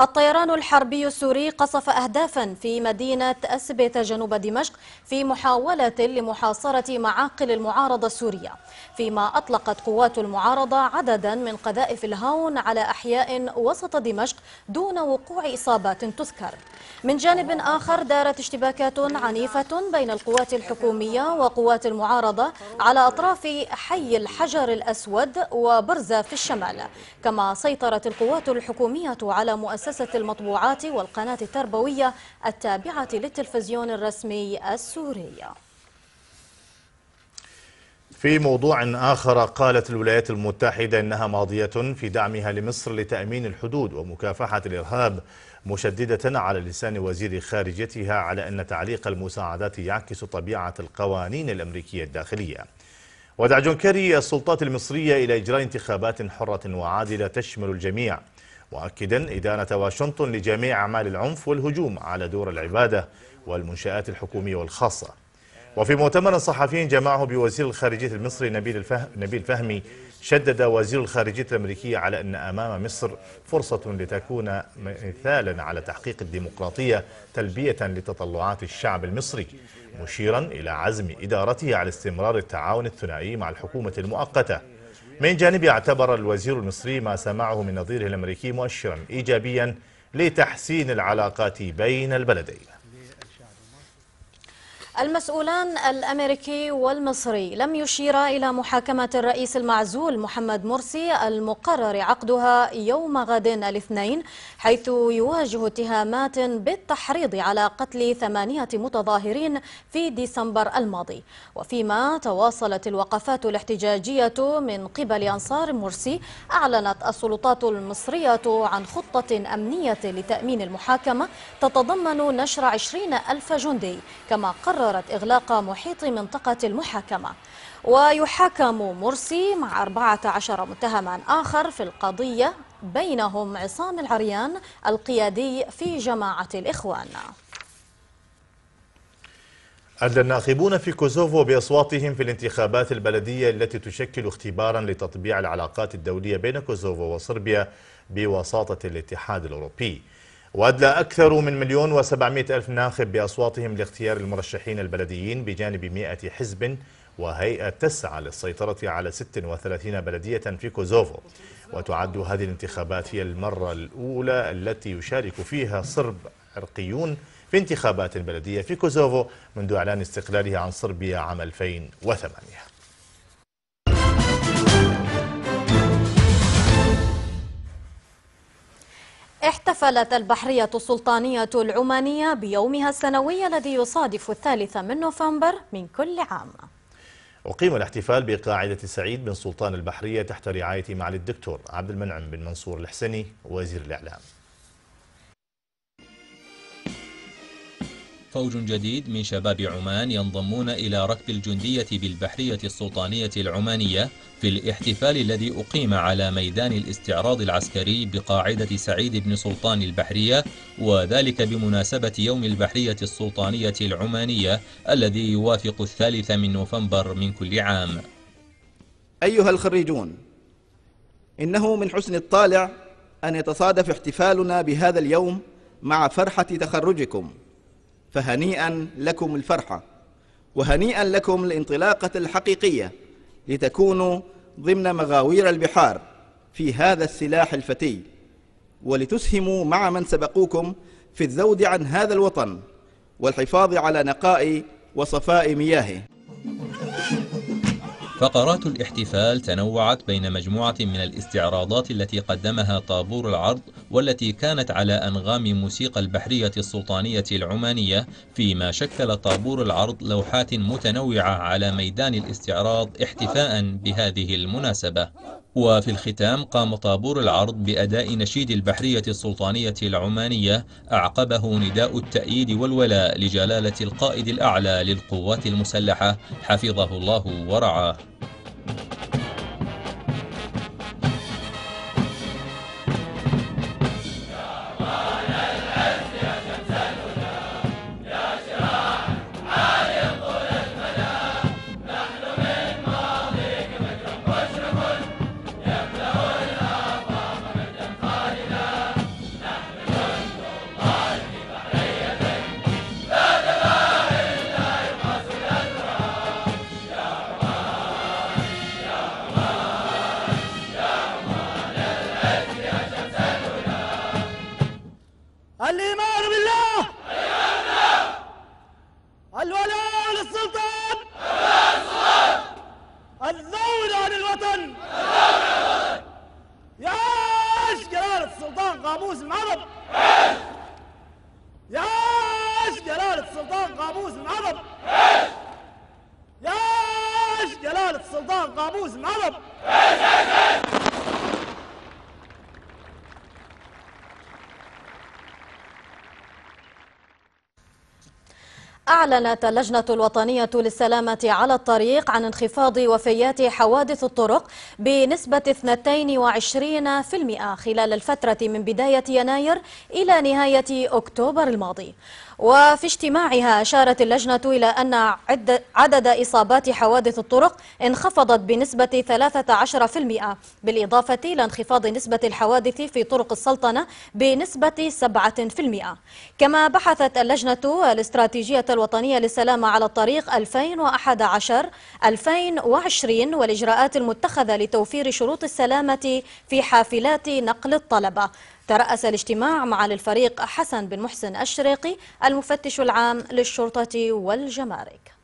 [SPEAKER 2] الطيران الحربي السوري قصف أهدافا في مدينة أسبيت جنوب دمشق في محاولة لمحاصرة معاقل المعارضة السورية فيما أطلقت قوات المعارضة عددا من قذائف الهاون على أحياء وسط دمشق دون وقوع إصابات تذكر من جانب آخر دارت اشتباكات عنيفة بين القوات الحكومية وقوات المعارضة على أطراف حي الحجر الأسود وبرزة في الشمال كما سيطرت القوات الحكومية على مؤسسة المطبوعات والقناة التربوية التابعة للتلفزيون الرسمي السوري
[SPEAKER 1] في موضوع آخر قالت الولايات المتحدة إنها ماضية في دعمها لمصر لتأمين الحدود ومكافحة الإرهاب مشددة على لسان وزير خارجتها على أن تعليق المساعدات يعكس طبيعة القوانين الأمريكية الداخلية ودع جون كيري السلطات المصرية إلى إجراء انتخابات حرة وعادلة تشمل الجميع مؤكدا إدانة واشنطن لجميع أعمال العنف والهجوم على دور العبادة والمنشآت الحكومية والخاصة وفي مؤتمر صحفي جمعه بوزير الخارجية المصري نبيل, الفهم نبيل فهمي شدد وزير الخارجية الأمريكية على أن أمام مصر فرصة لتكون مثالا على تحقيق الديمقراطية تلبية لتطلعات الشعب المصري مشيرا إلى عزم إدارته على استمرار التعاون الثنائي مع الحكومة المؤقتة من جانبه اعتبر الوزير المصري ما سمعه من نظيره الأمريكي مؤشرا إيجابيا لتحسين العلاقات بين البلدين
[SPEAKER 2] المسؤولان الأمريكي والمصري لم يشيرا إلى محاكمة الرئيس المعزول محمد مرسي المقرر عقدها يوم غد الاثنين حيث يواجه اتهامات بالتحريض على قتل ثمانية متظاهرين في ديسمبر الماضي وفيما تواصلت الوقفات الاحتجاجية من قبل أنصار مرسي أعلنت السلطات المصرية عن خطة أمنية لتأمين المحاكمة تتضمن نشر عشرين ألف جندي كما قرر قررت إغلاق محيط منطقة المحاكمة ويحاكم مرسي مع 14 متهما آخر في القضية بينهم عصام العريان القيادي في جماعة الإخوان
[SPEAKER 1] أدى الناخبون في كوسوفو بأصواتهم في الانتخابات البلدية التي تشكل اختبارا لتطبيع العلاقات الدولية بين كوسوفو وصربيا بوساطة الاتحاد الأوروبي وأدلى أكثر من مليون وسبعمائة ألف ناخب بأصواتهم لاختيار المرشحين البلديين بجانب مئة حزب وهيئة تسعى للسيطرة على 36 بلدية في كوزوفو وتعد هذه الانتخابات هي المرة الأولى التي يشارك فيها صرب عرقيون في انتخابات بلدية في كوزوفو منذ إعلان استقلاله عن صربيا عام 2008
[SPEAKER 2] احتفلت البحرية السلطانية العمانية بيومها السنوي الذي يصادف الثالث من نوفمبر من كل عام
[SPEAKER 1] أقيم الاحتفال بقاعدة سعيد بن سلطان البحرية تحت رعاية معالي الدكتور عبد المنعم بن منصور الحسني وزير الإعلام
[SPEAKER 12] فوج جديد من شباب عمان ينضمون إلى ركب الجندية بالبحرية السلطانية العمانية في الاحتفال الذي أقيم على ميدان الاستعراض العسكري بقاعدة سعيد بن سلطان البحرية وذلك بمناسبة يوم البحرية السلطانية العمانية الذي يوافق الثالث من نوفمبر من كل عام
[SPEAKER 9] أيها الخريجون إنه من حسن الطالع أن يتصادف احتفالنا بهذا اليوم مع فرحة تخرجكم فهنيئا لكم الفرحة وهنيئا لكم الانطلاقة الحقيقية لتكونوا ضمن مغاوير البحار في هذا السلاح الفتي ولتسهموا مع من سبقوكم في الذود عن هذا الوطن والحفاظ على نقاء
[SPEAKER 12] وصفاء مياهه فقرات الاحتفال تنوعت بين مجموعة من الاستعراضات التي قدمها طابور العرض والتي كانت على أنغام موسيقى البحرية السلطانية العمانية فيما شكل طابور العرض لوحات متنوعة على ميدان الاستعراض احتفاء بهذه المناسبة وفي الختام قام طابور العرض بأداء نشيد البحرية السلطانية العمانية أعقبه نداء التأييد والولاء لجلالة القائد الأعلى للقوات المسلحة حفظه الله ورعاه
[SPEAKER 2] أعلنت اللجنة الوطنية للسلامة على الطريق عن انخفاض وفيات حوادث الطرق بنسبة 22% خلال الفترة من بداية يناير إلى نهاية أكتوبر الماضي وفي اجتماعها أشارت اللجنة إلى أن عدد إصابات حوادث الطرق انخفضت بنسبة 13% بالإضافة إلى انخفاض نسبة الحوادث في طرق السلطنة بنسبة 7% كما بحثت اللجنة الاستراتيجية الوطنية للسلامة على الطريق 2011-2020 والإجراءات المتخذة لتوفير شروط السلامة في حافلات نقل الطلبة ترأس الاجتماع مع للفريق حسن بن محسن الشريقي المفتش العام للشرطة والجمارك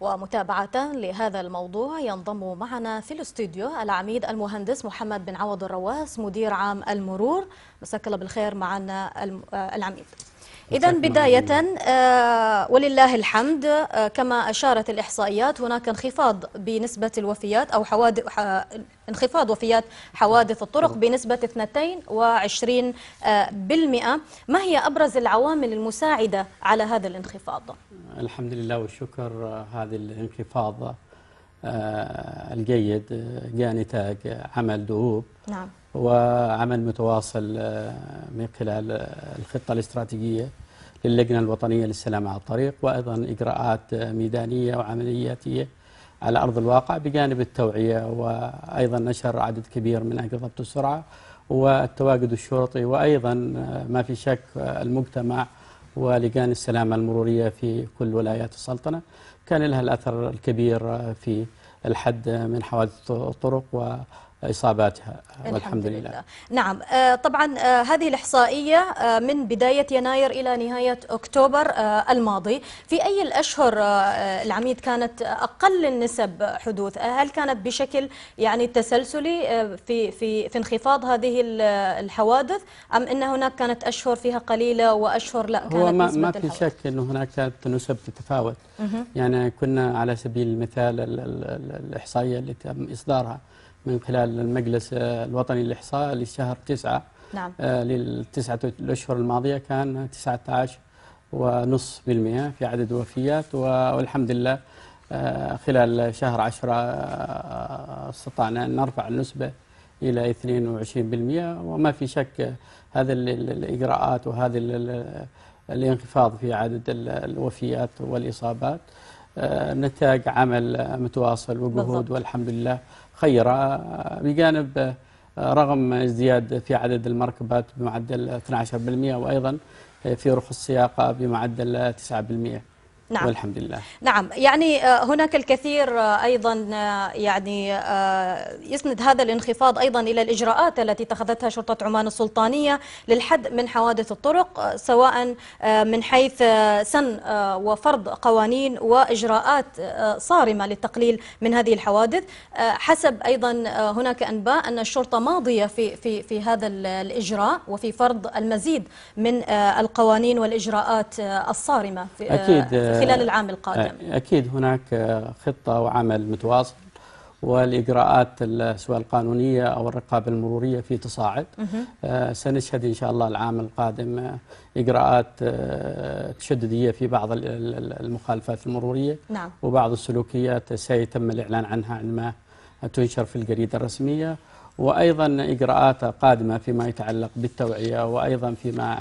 [SPEAKER 2] ومتابعة لهذا الموضوع ينضم معنا في الاستوديو العميد المهندس محمد بن عوض الرواس مدير عام المرور مساك الله بالخير معنا آه، العميد إذا بداية آه، ولله الحمد آه، كما أشارت الإحصائيات هناك انخفاض بنسبة الوفيات أو حوادث انخفاض وفيات حوادث الطرق بنسبة 22% آه، ما هي أبرز العوامل المساعدة على هذا الانخفاض؟
[SPEAKER 6] الحمد لله والشكر هذا الانخفاض الجيد جاء نتاج عمل دؤوب نعم وعمل متواصل آه، من خلال آه، الخطة الاستراتيجية للجنة الوطنية للسلام على الطريق وأيضا إجراءات آه، ميدانية وعملياتية على أرض الواقع بجانب التوعية وأيضا نشر عدد كبير من ضبط السرعة والتواجد الشرطي وأيضا ما في شك المجتمع ولجان السلامة المرورية في كل ولايات السلطنة كان لها الأثر الكبير في الحد من حوادث الطرق إصاباتها والحمد, الحمد لله. لله
[SPEAKER 2] نعم آه، طبعا آه، هذه الإحصائية آه، من بداية يناير إلى نهاية أكتوبر الماضي في أي الأشهر العميد كانت أقل النسب حدوث هل كانت بشكل يعني تسلسلي في, في, في انخفاض هذه الحوادث أم أن هناك كانت أشهر فيها قليلة وأشهر لا كانت هو ما, ما في الحوادث.
[SPEAKER 6] شك أن هناك كانت نسب تتفاوت يعني كنا على سبيل المثال الإحصائية اللي تم إصدارها من خلال المجلس الوطني للإحصاء لشهر 9 نعم. آه، للتسعة الأشهر الماضية كان 19 ونص بالمئة في عدد الوفيات والحمد لله آه، خلال شهر 10 آه، استطعنا أن نرفع النسبة إلى 22% وما في شك هذا الإجراءات وهذا الانخفاض في عدد الوفيات والإصابات نتاج عمل متواصل وجهود والحمد لله خيرة بجانب آه، رغم ازدياد في عدد المركبات بمعدل 12% وأيضا آه، في رخص السياقة بمعدل 9% نعم والحمد لله
[SPEAKER 2] نعم يعني آه، هناك الكثير آه، أيضا آه، يعني يسند هذا الانخفاض أيضا إلى الإجراءات التي اتخذتها شرطة عمان السلطانية للحد من حوادث الطرق سواء من حيث سن وفرض قوانين وإجراءات صارمة للتقليل من هذه الحوادث حسب أيضا هناك أنباء أن الشرطة ماضية في, في, في هذا الإجراء وفي فرض المزيد من القوانين والإجراءات الصارمة في أكيد خلال العام القادم
[SPEAKER 6] أكيد هناك خطة وعمل متواصل والإجراءات سواء القانونية أو الرقابة المرورية في تصاعد سنشهد إن شاء الله العام القادم إجراءات تشددية في بعض المخالفات المرورية نعم. وبعض السلوكيات سيتم الإعلان عنها عندما تنشر في الجريدة الرسمية وأيضا إجراءات قادمة فيما يتعلق بالتوعية وأيضا فيما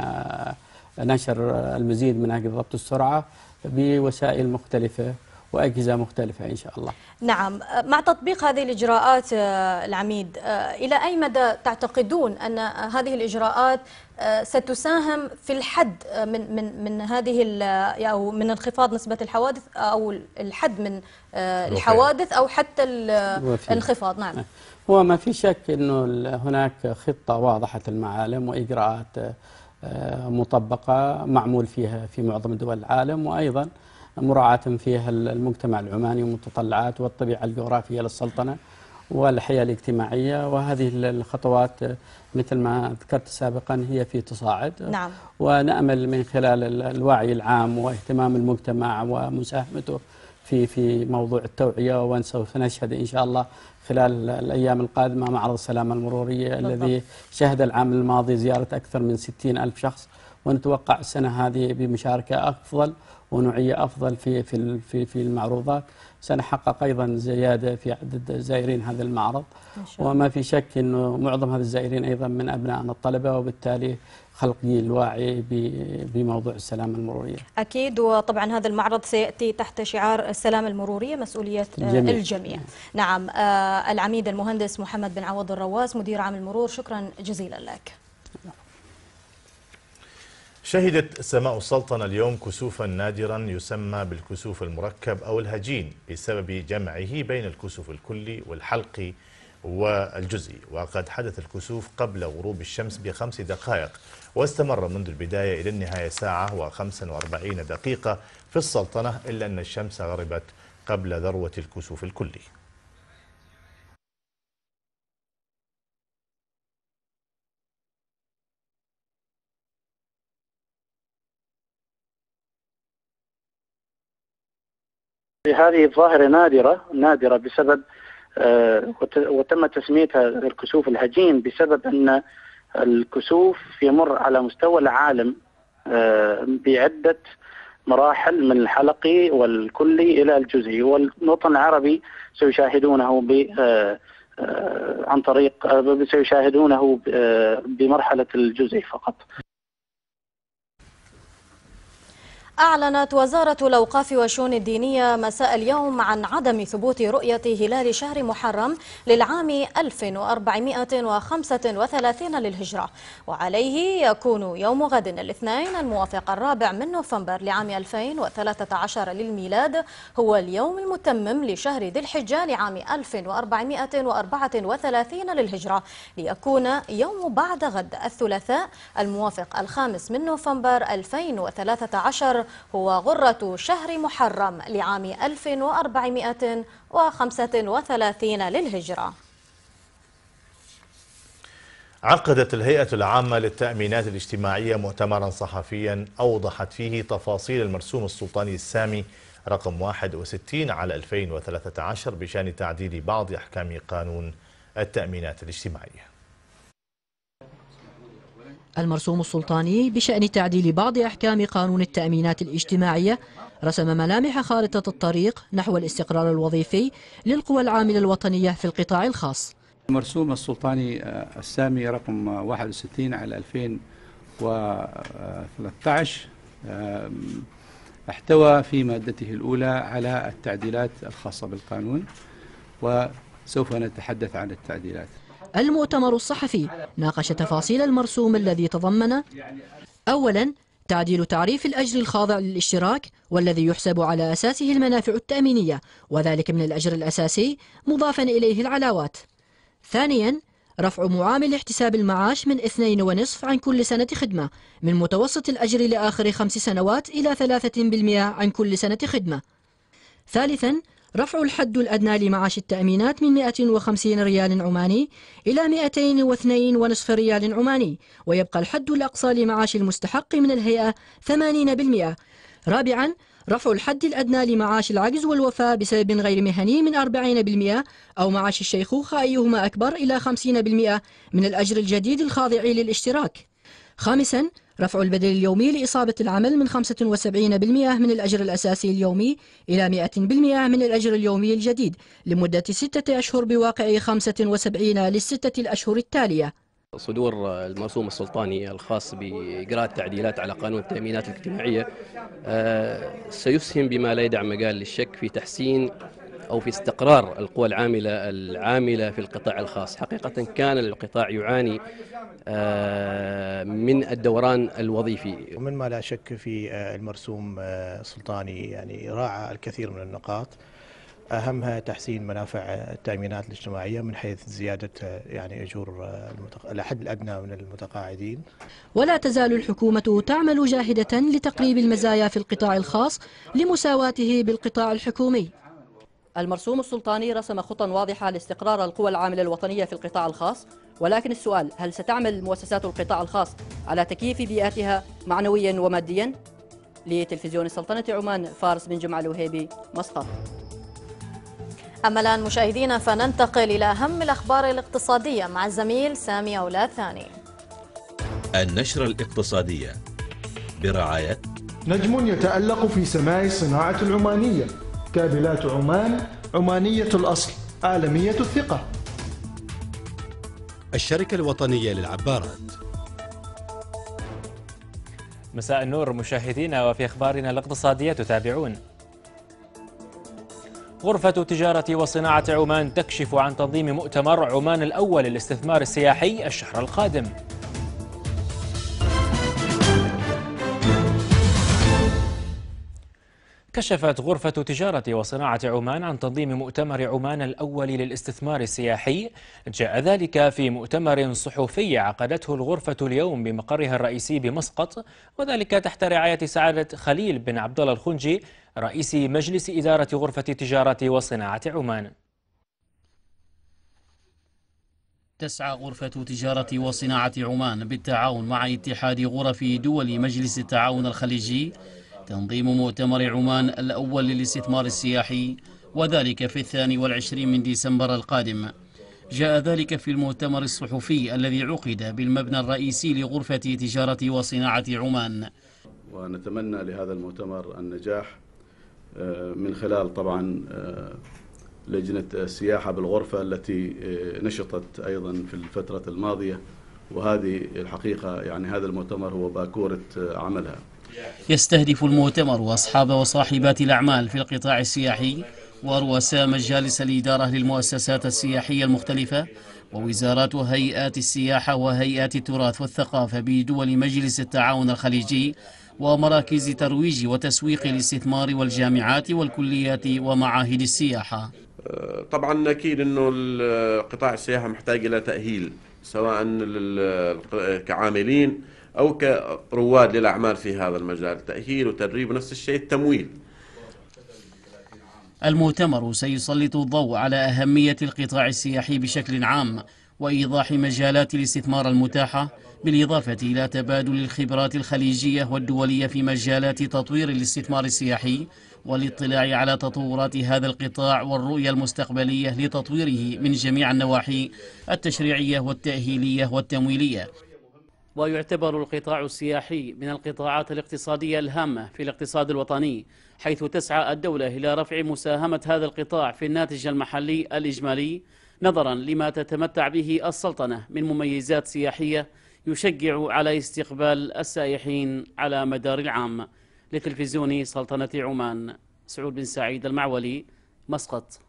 [SPEAKER 6] نشر المزيد من هكذا ضبط السرعة بوسائل مختلفة وأجهزة مختلفة إن شاء الله
[SPEAKER 2] نعم مع تطبيق هذه الإجراءات آه، العميد آه، إلى أي مدى تعتقدون أن هذه الإجراءات آه، ستساهم في الحد من من من هذه او من انخفاض نسبه الحوادث او الحد من الحوادث او حتى الانخفاض نعم
[SPEAKER 6] هو ما في شك انه هناك خطه واضحه المعالم واجراءات آه، مطبقة معمول فيها في معظم دول العالم وأيضا مراعاة فيها المجتمع العماني والمتطلعات والطبيعة الجغرافية للسلطنة والحياة الاجتماعية وهذه الخطوات آه، مثل ما ذكرت سابقا هي في تصاعد نعم. ونأمل من خلال الوعي العام واهتمام المجتمع ومساهمته في في موضوع التوعية نشهد إن شاء الله خلال الأيام القادمة معرض السلامة المرورية بالضبط. الذي شهد العام الماضي زيارة أكثر من 60 ألف شخص ونتوقع السنة هذه بمشاركة أفضل ونوعية أفضل في في في في المعروضات سنحقق أيضا زيادة في عدد زائرين هذا المعرض وما في شك أنه معظم هذه الزائرين أيضا من أبناء الطلبة وبالتالي خلق جيل واعي بموضوع السلامة المرورية
[SPEAKER 2] أكيد وطبعا هذا المعرض سيأتي تحت شعار السلامة المرورية مسؤولية الجميع, الجميع. نعم آه، العميد المهندس محمد بن عوض الرواس مدير عام المرور شكرا جزيلا لك
[SPEAKER 1] شهدت سماء السلطنة اليوم كسوفا نادرا يسمى بالكسوف المركب أو الهجين بسبب جمعه بين الكسوف الكلي والحلقي والجزئي وقد حدث الكسوف قبل غروب الشمس بخمس دقائق واستمر منذ البداية إلى النهاية ساعة و45 دقيقة في السلطنة إلا أن الشمس غربت قبل ذروة الكسوف الكلي
[SPEAKER 10] هذه الظاهرة نادرة
[SPEAKER 6] نادرة
[SPEAKER 3] بسبب آه، وتم تسميتها الكسوف الهجين بسبب أن الكسوف يمر على مستوى العالم آه، بعدة مراحل من الحلقي والكلي إلى الجزئي والوطن العربي سيشاهدونه ب آه، عن طريق سيشاهدونه بمرحلة الجزئي فقط
[SPEAKER 2] أعلنت وزارة الأوقاف والشؤون الدينية مساء اليوم عن عدم ثبوت رؤية هلال شهر محرم للعام 1435 للهجرة وعليه يكون يوم غد الاثنين الموافق الرابع من نوفمبر لعام 2013 للميلاد هو اليوم المتمم لشهر ذي الحجة لعام 1434 للهجرة ليكون يوم بعد غد الثلاثاء الموافق الخامس من نوفمبر 2013 هو غرة شهر محرم لعام 1435 للهجرة
[SPEAKER 1] عقدت الهيئة العامة للتأمينات الاجتماعية مؤتمرا صحفيا أوضحت فيه تفاصيل المرسوم السلطاني السامي رقم 61 على 2013 بشأن تعديل بعض أحكام قانون التأمينات الاجتماعية
[SPEAKER 13] المرسوم السلطاني بشأن تعديل بعض أحكام قانون التأمينات الاجتماعية رسم ملامح خارطة الطريق نحو الاستقرار الوظيفي للقوى العاملة الوطنية في القطاع الخاص
[SPEAKER 4] المرسوم السلطاني آه، السامي رقم 61 على 2013 آه، احتوى في مادته الأولى على التعديلات الخاصة بالقانون وسوف نتحدث عن التعديلات
[SPEAKER 13] المؤتمر الصحفي ناقش تفاصيل المرسوم الذي تضمن أولا تعديل تعريف الأجر الخاضع للاشتراك والذي يحسب على أساسه المنافع التأمينية وذلك من الأجر الأساسي مضافا إليه العلاوات ثانيا رفع معامل احتساب المعاش من اثنين ونصف عن كل سنة خدمة من متوسط الأجر لآخر خمس سنوات إلى ثلاثة بالمئة عن كل سنة خدمة ثالثا رفع الحد الأدنى لمعاش التأمينات من 150 ريال عماني إلى 202 ونصف ريال عماني ويبقى الحد الأقصى لمعاش المستحق من الهيئة 80% رابعا رفع الحد الأدنى لمعاش العجز والوفاة بسبب غير مهني من 40% أو معاش الشيخوخة أيهما أكبر إلى 50% من الأجر الجديد الخاضع للاشتراك خامسا رفع البدل اليومي لإصابة العمل من 75% من الأجر الأساسي اليومي إلى 100% من الأجر اليومي الجديد لمدة ستة أشهر بواقع 75 للستة الأشهر التالية
[SPEAKER 6] صدور المرسوم السلطاني الخاص بإجراء التعديلات على قانون التأمينات الاجتماعية آه، سيسهم بما لا يدع مجال للشك في تحسين أو في استقرار القوى العاملة العاملة في القطاع الخاص حقيقة كان القطاع يعاني آه، من الدوران الوظيفي ما لا شك في آه،
[SPEAKER 1] المرسوم السلطاني آه، يعني راعى الكثير من النقاط اهمها تحسين منافع التامينات الاجتماعيه من حيث زياده يعني اجور المتق... الحد الادنى
[SPEAKER 13] من المتقاعدين. ولا تزال الحكومه تعمل جاهده لتقريب المزايا في القطاع الخاص لمساواته بالقطاع الحكومي. المرسوم السلطاني رسم خطا واضحة لاستقرار القوى العاملة الوطنية في القطاع الخاص ولكن السؤال هل ستعمل مؤسسات القطاع الخاص على تكييف بيئاتها معنويا وماديا؟ لتلفزيون سلطنة عمان فارس بن جمعة الوهيبي مسقط أما
[SPEAKER 2] الآن مشاهدينا فننتقل إلى أهم الأخبار الاقتصادية مع الزميل سامي أولاد ثاني
[SPEAKER 10] النشرة الاقتصادية برعاية نجم
[SPEAKER 8] يتألق في سماء الصناعة العمانية كابلات عمان عمانية الأصل عالمية الثقة
[SPEAKER 14] الشركة الوطنية للعبارات مساء النور مشاهدينا وفي أخبارنا الاقتصادية تتابعون غرفة تجارة وصناعة عمان تكشف عن تنظيم مؤتمر عمان الأول للاستثمار السياحي الشهر القادم كشفت غرفة تجارة وصناعة عمان عن تنظيم مؤتمر عمان الأول للاستثمار السياحي جاء ذلك في مؤتمر صحفي عقدته الغرفة اليوم بمقرها الرئيسي بمسقط وذلك تحت رعاية سعادة خليل بن عبد الله الخنجي رئيس مجلس إدارة غرفة تجارة وصناعة عمان تسعى غرفة تجارة وصناعة
[SPEAKER 15] عمان بالتعاون مع اتحاد غرف دول مجلس التعاون الخليجي تنظيم مؤتمر عمان الأول للاستثمار السياحي وذلك في الثاني والعشرين من ديسمبر القادم جاء ذلك في المؤتمر الصحفي الذي عقد بالمبنى الرئيسي لغرفة تجارة وصناعة عمان
[SPEAKER 8] ونتمنى لهذا المؤتمر النجاح آه، من خلال طبعا آه، لجنة السياحة بالغرفة التي آه، نشطت أيضا في الفترة الماضية وهذه الحقيقة يعني هذا المؤتمر هو باكورة عملها
[SPEAKER 15] يستهدف المؤتمر وأصحاب وصاحبات الأعمال في القطاع السياحي ورؤساء مجالس الإدارة للمؤسسات السياحية المختلفة ووزارات وهيئات السياحة وهيئات التراث والثقافة بدول مجلس التعاون الخليجي ومراكز ترويج وتسويق الاستثمار والجامعات والكليات ومعاهد السياحة
[SPEAKER 8] أه، طبعا أكيد أنه القطاع السياحة محتاج إلى تأهيل سواء كعاملين أو كرواد للأعمال في هذا المجال تأهيل وتدريب نفس الشيء التمويل
[SPEAKER 15] المؤتمر سيسلط الضوء على أهمية القطاع السياحي بشكل عام وإيضاح مجالات الاستثمار المتاحة بالإضافة إلى تبادل الخبرات الخليجية والدولية في مجالات تطوير الاستثمار السياحي والاطلاع على تطورات هذا القطاع والرؤية المستقبلية لتطويره من جميع النواحي التشريعية والتأهيلية والتمويلية ويعتبر القطاع السياحي من القطاعات الاقتصادية الهامة في الاقتصاد الوطني حيث تسعى الدولة إلى رفع مساهمة هذا القطاع في الناتج المحلي الإجمالي نظرا لما تتمتع به السلطنة من مميزات سياحية يشجع على استقبال السائحين على مدار العام لتلفزيون سلطنة عمان سعود بن سعيد المعولي مسقط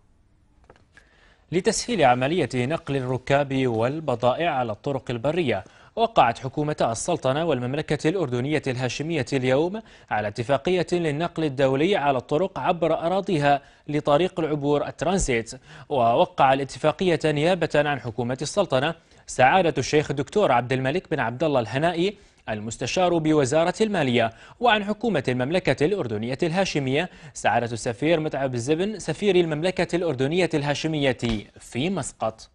[SPEAKER 14] لتسهيل عملية نقل الركاب والبضائع على الطرق البرية وقعت حكومتا السلطنة والمملكة الأردنية الهاشمية اليوم على اتفاقية للنقل الدولي على الطرق عبر أراضيها لطريق العبور الترانزيت ووقع الاتفاقية نيابة عن حكومة السلطنة سعادة الشيخ الدكتور عبد الملك بن عبد الله الهنائي المستشار بوزارة المالية وعن حكومة المملكة الأردنية الهاشمية سعادة السفير متعب الزبن سفير المملكة الأردنية الهاشمية في مسقط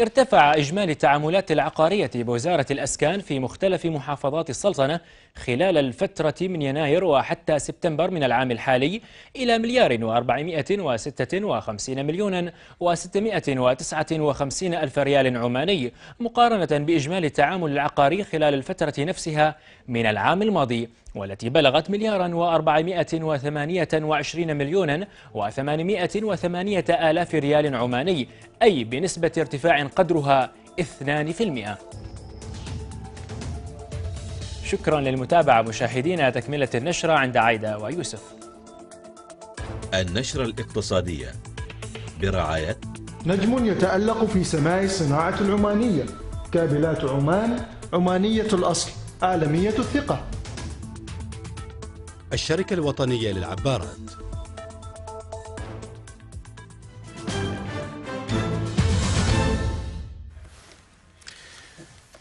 [SPEAKER 14] ارتفع إجمالي التعاملات العقارية بوزارة الأسكان في مختلف محافظات السلطنة خلال الفترة من يناير وحتى سبتمبر من العام الحالي إلى مليار و456 مليون و659 ألف ريال عماني مقارنة بإجمالي التعامل العقاري خلال الفترة نفسها من العام الماضي والتي بلغت مليارا وأربعمائة وثمانية وعشرين مليونا وثمانمائة وثمانية آلاف ريال عماني أي بنسبة ارتفاع قدرها 2% شكرا للمتابعة مشاهدينا تكملة النشرة عند عايدة ويوسف
[SPEAKER 10] النشرة الاقتصادية برعاية
[SPEAKER 14] نجم يتألق في سماء الصناعة العمانية
[SPEAKER 8] كابلات عمان عمانية الأصل عالمية الثقة
[SPEAKER 3] الشركة الوطنية للعبارات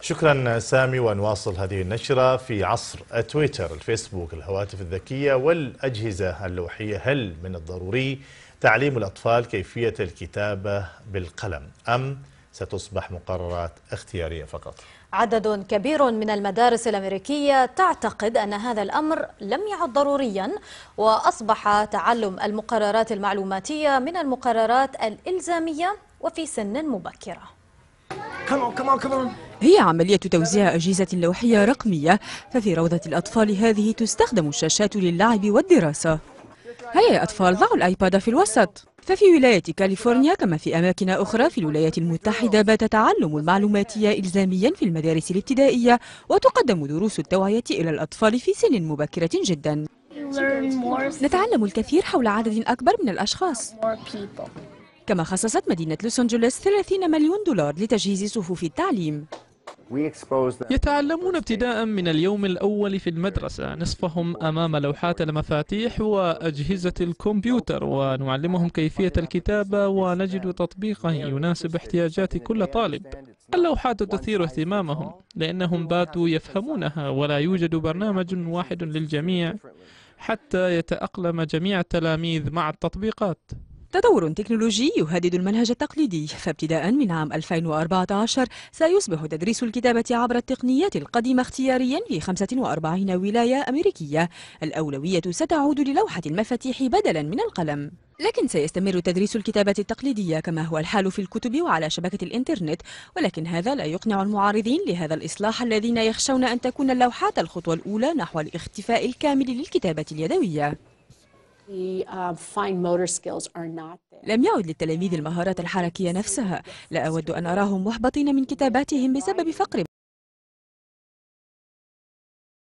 [SPEAKER 1] شكرا سامي ونواصل هذه النشرة في عصر تويتر الفيسبوك الهواتف الذكية والأجهزة اللوحية هل من الضروري تعليم الأطفال كيفية الكتابة بالقلم أم ستصبح مقررات اختيارية فقط؟
[SPEAKER 2] عدد كبير من المدارس الأمريكية تعتقد أن هذا الأمر لم يعد ضروريا وأصبح تعلم المقررات المعلوماتية من المقررات الإلزامية وفي سن مبكرة
[SPEAKER 16] هي عملية توزيع أجهزة لوحية رقمية ففي روضة الأطفال هذه تستخدم الشاشات للعب والدراسة هيا يا أطفال ضعوا الآيباد في الوسط ففي ولاية كاليفورنيا كما في أماكن أخرى في الولايات المتحدة بات تعلم المعلوماتية إلزاميا في المدارس الابتدائية وتقدم دروس التوعية إلى الأطفال في سن مبكرة جدا نتعلم الكثير حول عدد أكبر من الأشخاص كما خصصت مدينة لوس أنجلوس 30 مليون دولار لتجهيز صفوف
[SPEAKER 14] التعليم يتعلمون ابتداء من اليوم الأول في المدرسة نصفهم أمام لوحات المفاتيح وأجهزة الكمبيوتر ونعلمهم كيفية الكتابة ونجد تطبيقا يناسب احتياجات كل طالب اللوحات تثير اهتمامهم لأنهم باتوا يفهمونها ولا يوجد برنامج واحد للجميع حتى يتأقلم جميع التلاميذ مع التطبيقات
[SPEAKER 16] تطور تكنولوجي يهدد المنهج التقليدي فابتداء من عام 2014 سيصبح تدريس الكتابة عبر التقنيات القديمة اختياريا في 45 ولاية أمريكية الأولوية ستعود للوحة المفاتيح بدلا من القلم لكن سيستمر تدريس الكتابة التقليدية كما هو الحال في الكتب وعلى شبكة الإنترنت ولكن هذا لا يقنع المعارضين لهذا الإصلاح الذين يخشون أن تكون اللوحات الخطوة الأولى نحو الاختفاء الكامل للكتابة اليدوية
[SPEAKER 13] Um,
[SPEAKER 16] لم يعد للتلاميذ المهارات الحركية نفسها لا أود أن أراهم محبطين من كتاباتهم بسبب فقر